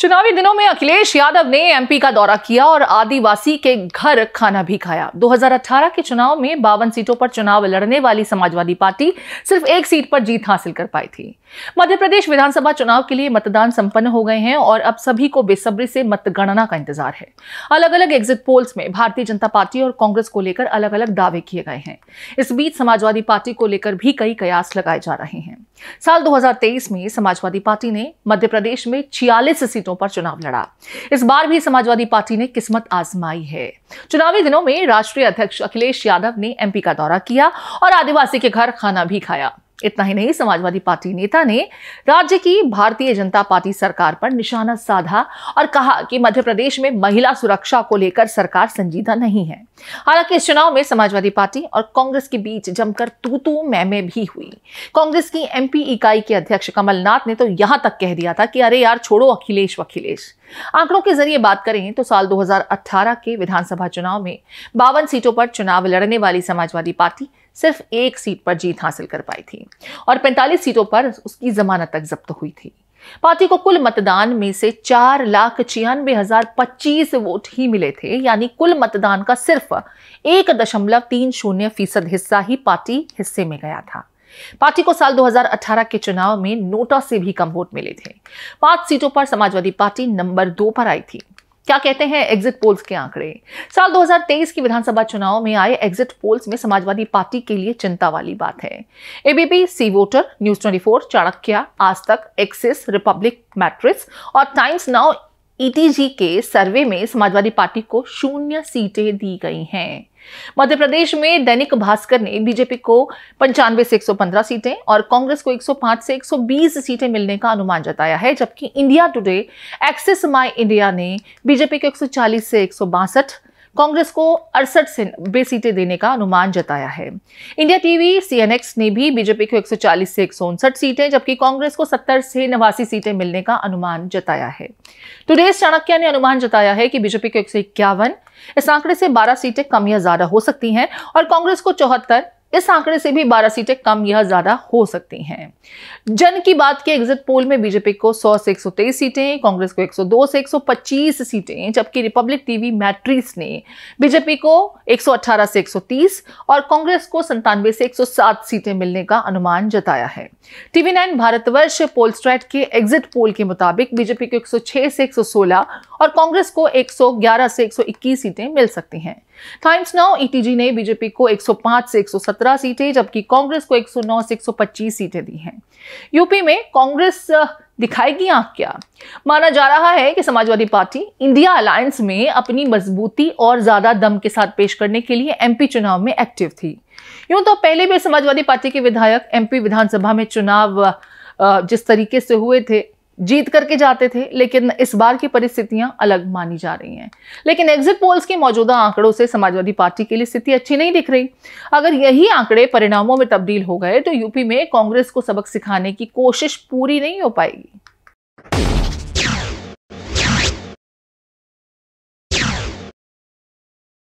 चुनावी दिनों में अखिलेश यादव ने एमपी का दौरा किया और आदिवासी के घर खाना भी खाया 2018 के चुनाव में बावन सीटों पर चुनाव लड़ने वाली समाजवादी पार्टी सिर्फ एक सीट पर जीत हासिल कर पाई थी मध्य प्रदेश विधानसभा चुनाव के लिए मतदान संपन्न हो गए हैं और अब सभी को बेसब्री से मतगणना का इंतजार है अलग अलग एग्जिट पोल्स में भारतीय जनता पार्टी और कांग्रेस को लेकर अलग अलग दावे किए गए हैं इस बीच समाजवादी पार्टी को लेकर भी कई कयास लगाए जा रहे हैं साल दो में समाजवादी पार्टी ने मध्य प्रदेश में छियालीस सीटों सीटों पर चुनाव लड़ा इस बार भी समाजवादी पार्टी ने किस्मत आजमाई है चुनावी दिनों में राष्ट्रीय अध्यक्ष अखिलेश यादव ने एमपी का दौरा किया और आदिवासी के घर खाना भी खाया इतना ही नहीं समाजवादी पार्टी नेता ने राज्य की भारतीय जनता पार्टी सरकार पर निशाना साधा और कहा कि मध्य प्रदेश में महिला सुरक्षा को लेकर सरकार संजीदा नहीं है हालांकि इस चुनाव में समाजवादी पार्टी और कांग्रेस के बीच जमकर तू तू मैमे भी हुई कांग्रेस की एमपी इकाई के अध्यक्ष कमलनाथ ने तो यहां तक कह दिया था कि अरे यार छोड़ो अखिलेश वखिलेश आंकड़ों के जरिए बात करें तो साल 2018 के विधानसभा चुनाव में बावन सीटों पर चुनाव लड़ने वाली समाजवादी पार्टी सिर्फ एक सीट पर जीत हासिल कर पाई थी और 45 सीटों पर उसकी जमानत तक जब्त हुई थी पार्टी को कुल मतदान में से चार लाख छियानवे हजार पच्चीस वोट ही मिले थे यानी कुल मतदान का सिर्फ एक दशमलव तीन शून्य फीसद हिस्सा ही पार्टी हिस्से में गया था पार्टी को साल 2018 के चुनाव में नोटा से भी कम वोट मिले थे पांच सीटों पर समाजवादी पार्टी नंबर दो पर आई थी क्या कहते हैं एग्जिट पोल्स के आंकड़े साल 2023 की विधानसभा चुनाव में आए एग्जिट पोल्स में समाजवादी पार्टी के लिए चिंता वाली बात है ABP C voter news 24 Chanakya Aaj Tak Axis Republic Matrix और टाइम्स नाउ ईटीजी e के सर्वे में समाजवादी पार्टी को शून्य सीटें दी गई हैं मध्य प्रदेश में दैनिक भास्कर ने बीजेपी को पंचानवे से 115 सीटें और कांग्रेस को 105 से 120 सीटें मिलने का अनुमान जताया है जबकि India Today Axis My India ने बीजेपी को 140 से एक कांग्रेस को अड़सठ नब्बे सीटें देने का अनुमान जताया है इंडिया टीवी सीएनएक्स ने भी बीजेपी को 140 से एक सीटें जबकि कांग्रेस को 70 से नवासी सीटें मिलने का अनुमान जताया है टुडेज चाणक्य ने अनुमान जताया है कि बीजेपी को एक इस आंकड़े से 12 सीटें कम या ज्यादा हो सकती हैं और कांग्रेस को चौहत्तर इस आंकड़े से भी 12 सीटें कम या ज्यादा हो सकती हैं जन की बात के एग्जिट पोल में बीजेपी को 100 से 123 सीटें कांग्रेस को 102 से 125 सीटें जबकि रिपब्लिक टीवी मैट्रिक्स ने बीजेपी को 118 से 130 और कांग्रेस को संतानवे से 107 सीटें मिलने का अनुमान जताया है टीवी नाइन भारतवर्ष स्ट्रेट के एग्जिट पोल के मुताबिक बीजेपी को एक से एक और कांग्रेस को एक से एक सीटें मिल सकती हैं टाइम्स नाउ ईटीजी ने बीजेपी को 105 से 117 सीटें जबकि कांग्रेस को 109 से 125 सीटें दी हैं यूपी में कांग्रेस दिखाएगी आंख क्या माना जा रहा है कि समाजवादी पार्टी इंडिया अलायंस में अपनी मजबूती और ज्यादा दम के साथ पेश करने के लिए एमपी चुनाव में एक्टिव थी यूं तो पहले भी समाजवादी पार्टी के विधायक एमपी विधानसभा में चुनाव जिस तरीके से हुए थे जीत करके जाते थे लेकिन इस बार की परिस्थितियां अलग मानी जा रही हैं लेकिन एग्जिट पोल्स के मौजूदा आंकड़ों से समाजवादी पार्टी के लिए स्थिति अच्छी नहीं दिख रही अगर यही आंकड़े परिणामों में तब्दील हो गए तो यूपी में कांग्रेस को सबक सिखाने की कोशिश पूरी नहीं हो पाएगी